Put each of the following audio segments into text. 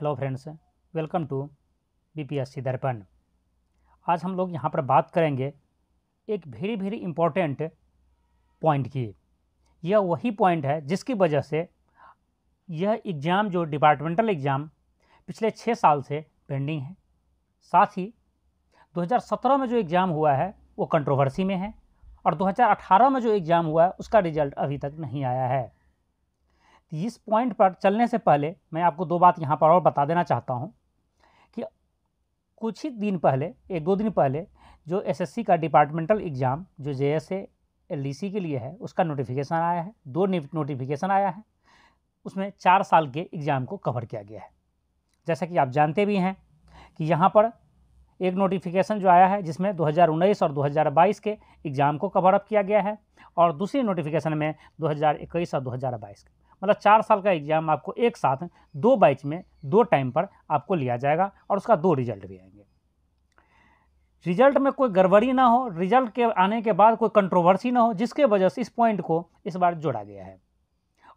hello friends welcome to BPSC Darpan आज हम लोग यहाँ पर बात करेंगे एक वेरी वेरी इम्पोर्टेंट पॉइंट की यह वही पॉइंट है जिसकी वजह से यह एग्ज़ाम जो डिपार्टमेंटल एग्ज़ाम पिछले छः साल से पेंडिंग है साथ ही 2017 में जो एग्ज़ाम हुआ है वो कंट्रोवर्सी में है और 2018 में जो एग्ज़ाम हुआ है उसका रिजल्ट अभी तक नहीं आया है इस पॉइंट पर चलने से पहले मैं आपको दो बात यहाँ पर और बता देना चाहता हूँ कि कुछ ही दिन पहले एक दो दिन पहले जो एसएससी का डिपार्टमेंटल एग्ज़ाम जो जे एस के लिए है उसका नोटिफिकेशन आया है दो नोटिफिकेशन आया है उसमें चार साल के एग्ज़ाम को कवर किया गया है जैसा कि आप जानते भी हैं कि यहाँ पर एक नोटिफिकेशन जो आया है जिसमें 2019 और 2022 के एग्ज़ाम को कवर अप किया गया है और दूसरी नोटिफिकेशन में 2021 और 2022 के मतलब चार साल का एग्ज़ाम आपको एक साथ दो बैच में दो टाइम पर आपको लिया जाएगा और उसका दो रिजल्ट भी आएंगे रिजल्ट में कोई गड़बड़ी ना हो रिजल्ट के आने के बाद कोई कंट्रोवर्सी ना हो जिसके वजह से इस पॉइंट को इस बार जोड़ा गया है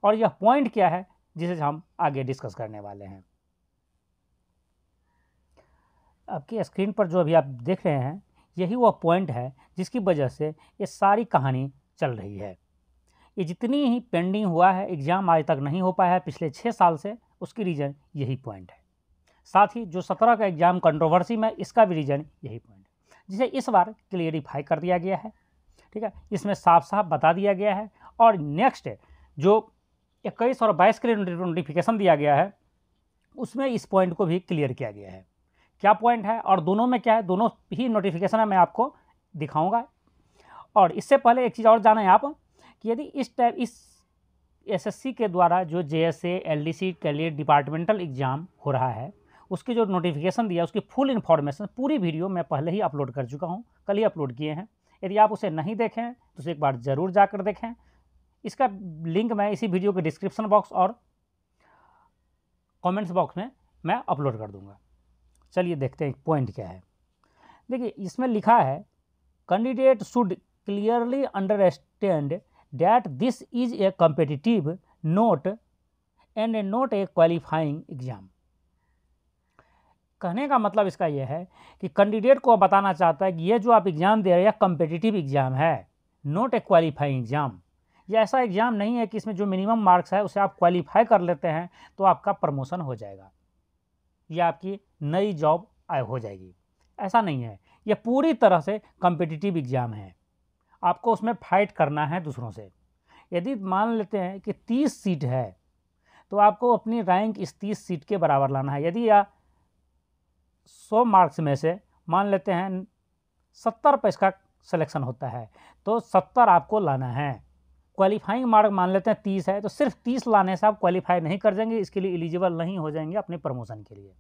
और यह पॉइंट क्या है जिसे हम आगे डिस्कस करने वाले हैं आपकी स्क्रीन पर जो अभी आप देख रहे हैं यही वह पॉइंट है जिसकी वजह से ये सारी कहानी चल रही है ये जितनी ही पेंडिंग हुआ है एग्ज़ाम आज तक नहीं हो पाया है पिछले छः साल से उसकी रीज़न यही पॉइंट है साथ ही जो सत्रह का एग्ज़ाम कंट्रोवर्सी में इसका भी रीज़न यही पॉइंट है जिसे इस बार क्लियरिफाई कर दिया गया है ठीक है इसमें साफ साफ बता दिया गया है और नेक्स्ट जो इक्कीस और बाईस के नोटिफिकेशन दिया गया है उसमें इस पॉइंट को भी क्लियर किया गया है क्या पॉइंट है और दोनों में क्या है दोनों ही नोटिफिकेशन है मैं आपको दिखाऊंगा और इससे पहले एक चीज़ और जाना है आप कि यदि इस टाइप इस एसएससी के द्वारा जो जेएसए एलडीसी के लिए डिपार्टमेंटल एग्ज़ाम हो रहा है उसके जो नोटिफिकेशन दिया उसकी फुल इन्फॉर्मेशन पूरी वीडियो मैं पहले ही अपलोड कर चुका हूँ कल ही अपलोड किए हैं यदि आप उसे नहीं देखें तो उसे एक बार ज़रूर जाकर देखें इसका लिंक मैं इसी वीडियो के डिस्क्रिप्शन बॉक्स और कमेंट्स बॉक्स में मैं अपलोड कर दूंगा चलिए देखते हैं पॉइंट क्या है देखिए इसमें लिखा है candidate should clearly understand that this is a competitive and and not a qualifying exam कहने का मतलब इसका यह है कि कैंडिडेट को बताना चाहता है कि ये जो आप एग्ज़ाम दे रहे हैं यह कम्पिटिटिव एग्ज़ाम है नॉट ए क्वालिफाइंग एग्ज़ाम यह ऐसा एग्ज़ाम नहीं है कि इसमें जो मिनिमम मार्क्स है उसे आप क्वालिफाई कर लेते हैं तो आपका प्रमोशन हो जाएगा या आपकी नई जॉब हो जाएगी ऐसा नहीं है यह पूरी तरह से कम्पिटिटिव एग्ज़ाम है आपको उसमें फाइट करना है दूसरों से यदि मान लेते हैं कि तीस सीट है तो आपको अपनी रैंक इस तीस सीट के बराबर लाना है यदि या सौ मार्क्स में से मान लेते हैं सत्तर पर इसका सिलेक्शन होता है तो सत्तर आपको लाना है क्वालिफाइंग मार्क मान लेते हैं तीस है तो सिर्फ तीस लाने से आप क्वालिफाई नहीं कर जाएंगे इसके लिए एलिजिबल नहीं हो जाएंगे अपने प्रमोशन के लिए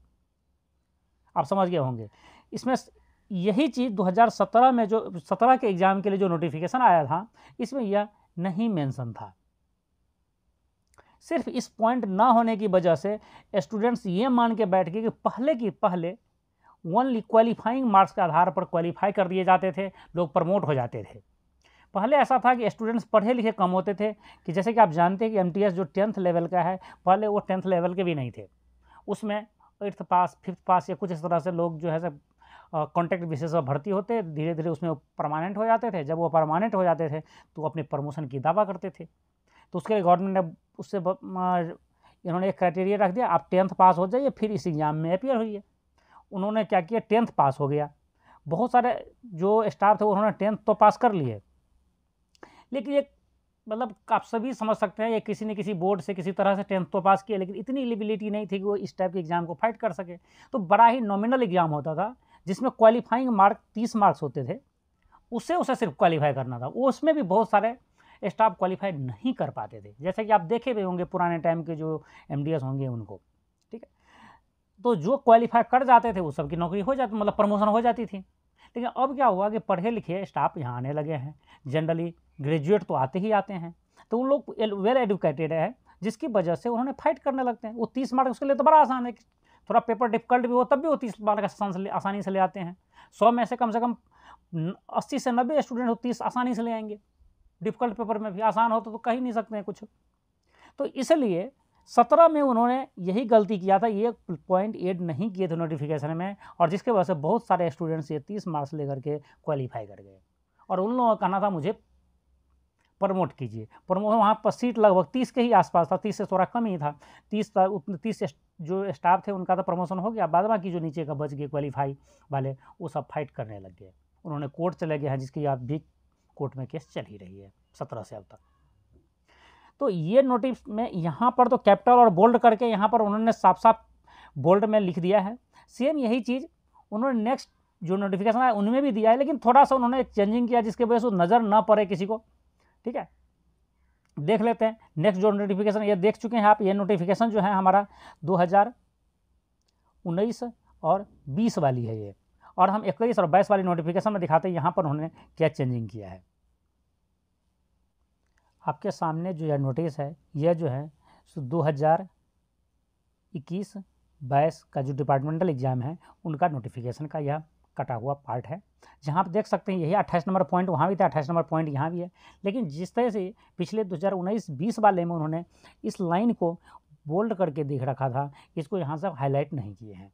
आप समझ गए होंगे इसमें यही चीज़ 2017 में जो 17 के एग्ज़ाम के लिए जो नोटिफिकेशन आया था इसमें यह नहीं मेंशन था सिर्फ इस पॉइंट ना होने की वजह से स्टूडेंट्स ये मान के बैठ गए कि पहले की पहले ओनली क्वालिफाइंग मार्क्स के आधार पर क्वालिफाई कर दिए जाते थे लोग प्रमोट हो जाते थे पहले ऐसा था कि स्टूडेंट्स पढ़े लिखे कम होते थे कि जैसे कि आप जानते हैं कि एमटीएस जो टेंथ लेवल का है पहले वो टेंथ लेवल के भी नहीं थे उसमें एट्थ पास फिफ्थ पास या कुछ इस तरह से लोग जो है सब कॉन्ट्रैक्ट बेसिस पर भर्ती होते धीरे धीरे उसमें परमानेंट हो जाते थे जब वो परमानेंट हो जाते थे तो अपने प्रमोशन की दावा करते थे तो उसके लिए गवर्नमेंट ने उससे इन्होंने एक क्राइटेरिया रख दिया आप टेंथ पास हो जाइए फिर इस एग्ज़ाम में अपियर होइए उन्होंने क्या किया टेंथ पास हो गया बहुत सारे जो स्टाफ थे उन्होंने टेंथ तो पास कर लिए लेकिन एक मतलब आप सभी समझ सकते हैं ये किसी ने किसी बोर्ड से किसी तरह से टेंथ तो पास किया लेकिन इतनी एलिबिलिटी नहीं थी कि वो इस टाइप के एग्ज़ाम को फाइट कर सके तो बड़ा ही नॉमिनल एग्ज़ाम होता था जिसमें क्वालिफाइंग मार्क तीस मार्क्स होते थे उसे उसे सिर्फ क्वालिफाई करना था उसमें भी बहुत सारे स्टाफ क्वालिफाई नहीं कर पाते थे जैसे कि आप देखे भी होंगे पुराने टाइम के जो एम होंगे उनको ठीक है तो जो क्वालिफाई कर जाते थे वो सबकी नौकरी हो जाती मतलब प्रमोशन हो जाती थी लेकिन अब क्या हुआ कि पढ़े लिखे स्टाफ यहाँ आने लगे हैं जनरली ग्रेजुएट तो आते ही आते हैं तो उन लोग वेल एडुकेटेड है जिसकी वजह से उन्होंने फाइट करने लगते हैं वो तीस मार्क्स उसके लिए तो बड़ा आसान है थोड़ा पेपर डिफिकल्ट भी हो तब भी वो तीस मार्क आसानी से ले आते हैं सौ में से कम से कम अस्सी से नब्बे स्टूडेंट हो तीस आसानी से ले आएंगे डिफिकल्ट पेपर में भी आसान हो तो, तो कह ही नहीं सकते हैं कुछ तो इसलिए सत्रह में उन्होंने यही गलती किया था ये पॉइंट एड नहीं किए थे नोटिफिकेशन में और जिसके वजह से बहुत सारे स्टूडेंट्स ये तीस मार्क्स लेकर के क्वालिफाई कर गए और उन लोगों का कहना था मुझे प्रमोट कीजिए प्रमोट वहाँ पर सीट लगभग तीस के ही आसपास था तीस से थोड़ा कम ही था तीस तीस जो स्टाफ थे उनका तो प्रमोशन हो गया बाद बाकी जो नीचे का बच गए क्वालिफाई वाले वो सब फाइट करने लग गए उन्होंने कोर्ट चले गए हैं जिसकी आप भी कोर्ट में केस चल ही रही है सत्रह से अब तक तो ये नोटिस में यहाँ पर तो कैपिटल और बोल्ड करके यहाँ पर उन्होंने साफ साफ बोल्ड में लिख दिया है सेम यही चीज़ उन्होंने नेक्स्ट जो नोटिफिकेशन आया उनमें भी दिया है लेकिन थोड़ा सा उन्होंने एक चेंजिंग किया जिसके वजह से नज़र ना पड़े किसी को ठीक है देख लेते हैं नेक्स्ट जो नोटिफिकेशन ये देख चुके हैं आप ये नोटिफिकेशन जो है हमारा दो हज़ार उन्नीस और बीस वाली है ये और हम इक्कीस और बाईस वाली नोटिफिकेशन में दिखाते हैं यहाँ पर उन्होंने क्या चेंजिंग किया है आपके सामने जो यह नोटिस है यह जो है सो दो हज़ार इक्कीस बाईस का जो डिपार्टमेंटल एग्ज़ाम है उनका नोटिफिकेशन का यह कटा हुआ पार्ट है जहाँ आप देख सकते हैं यही अट्ठाईस नंबर पॉइंट वहाँ भी था अट्ठाईस नंबर पॉइंट यहाँ भी है लेकिन जिस तरह से पिछले दो हज़ार उन्नीस बीस वाले में उन्होंने इस लाइन को बोल्ड करके देख रखा था इसको यहाँ से हाईलाइट नहीं किए हैं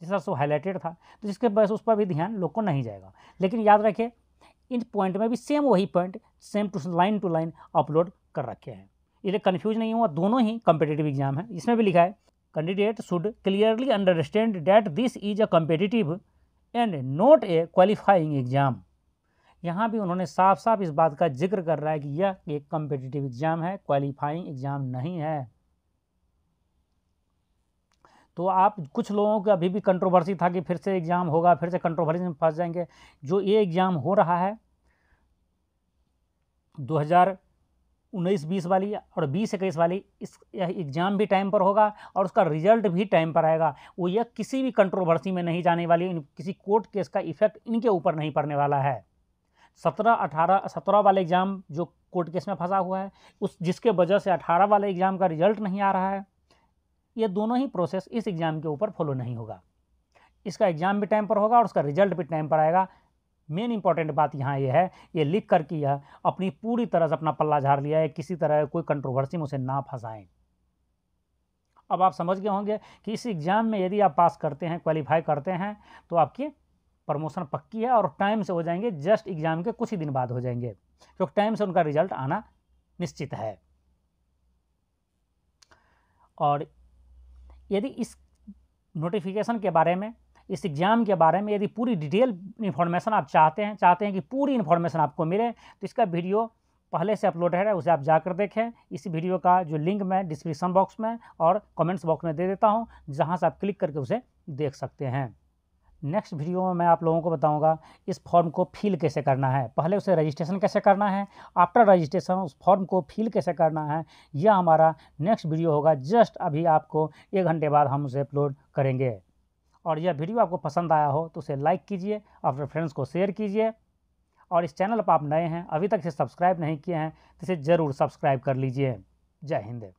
जिस तरह से हाईलाइटेड था तो जिसके बस उस पर भी ध्यान लोग को नहीं जाएगा लेकिन याद रखिए इन पॉइंट में भी सेम वही point same to line to line upload कर रखे हैं इसलिए कन्फ्यूज नहीं हुआ दोनों ही कम्पिटेटिव एग्जाम है इसमें भी लिखा है candidate should clearly understand that this is a competitive and not a qualifying exam यहाँ भी उन्होंने साफ साफ इस बात का जिक्र कर रहा है कि यह एक कम्पिटिटिव एग्ज़ाम है क्वालिफाइंग एग्ज़ाम नहीं है तो आप कुछ लोगों का अभी भी कंट्रोवर्सी था कि फिर से एग्ज़ाम होगा फिर से कंट्रोवर्सी में फंस जाएंगे जो ये एग्ज़ाम हो रहा है उन्नीस बीस वाली और बीस इक्कीस वाली इस एग्ज़ाम भी टाइम पर होगा और उसका रिजल्ट भी टाइम पर आएगा वो यह किसी भी कंट्रोवर्सी में नहीं जाने वाली किसी कोर्ट केस का इफेक्ट इनके ऊपर नहीं पड़ने वाला है सत्रह अठारह सत्रह वाले एग्ज़ाम जो कोर्ट केस में फंसा हुआ है उस जिसके वजह से अठारह वाले एग्ज़ाम का रिजल्ट नहीं आ रहा है ये दोनों ही प्रोसेस इस एग्ज़ाम के ऊपर फॉलो नहीं होगा इसका एग्ज़ाम भी टाइम पर होगा और उसका रिजल्ट भी टाइम पर आएगा मेन इंपॉर्टेंट बात यहाँ ये यह है ये लिख कर किया यह अपनी पूरी तरह से अपना पल्ला झाड़ लिया है किसी तरह कोई कंट्रोवर्सी में उसे ना फंसाएं अब आप समझ गए होंगे कि इस एग्ज़ाम में यदि आप पास करते हैं क्वालिफाई करते हैं तो आपकी प्रमोशन पक्की है और टाइम से हो जाएंगे जस्ट एग्ज़ाम के कुछ ही दिन बाद हो जाएंगे क्योंकि टाइम से उनका रिजल्ट आना निश्चित है और यदि इस नोटिफिकेशन के बारे में इस एग्ज़ाम के बारे में यदि पूरी डिटेल इन्फॉर्मेशन आप चाहते हैं चाहते हैं कि पूरी इन्फॉर्मेशन आपको मिले तो इसका वीडियो पहले से अपलोड है उसे आप जाकर देखें इस वीडियो का जो लिंक मैं डिस्क्रिप्शन बॉक्स में और कमेंट्स बॉक्स में दे देता हूँ जहाँ से आप क्लिक करके उसे देख सकते हैं नेक्स्ट वीडियो में मैं आप लोगों को बताऊंगा इस फॉर्म को फिल कैसे करना है पहले उसे रजिस्ट्रेशन कैसे करना है आफ्टर रजिस्ट्रेशन उस फॉर्म को फिल कैसे करना है यह हमारा नेक्स्ट वीडियो होगा जस्ट अभी आपको एक घंटे बाद हम उसे अपलोड करेंगे और यह वीडियो आपको पसंद आया हो तो उसे लाइक कीजिए अपने फ्रेंड्स को शेयर कीजिए और इस चैनल पर आप नए हैं अभी तक इसे सब्सक्राइब नहीं किए हैं तो इसे ज़रूर सब्सक्राइब कर लीजिए जय हिंद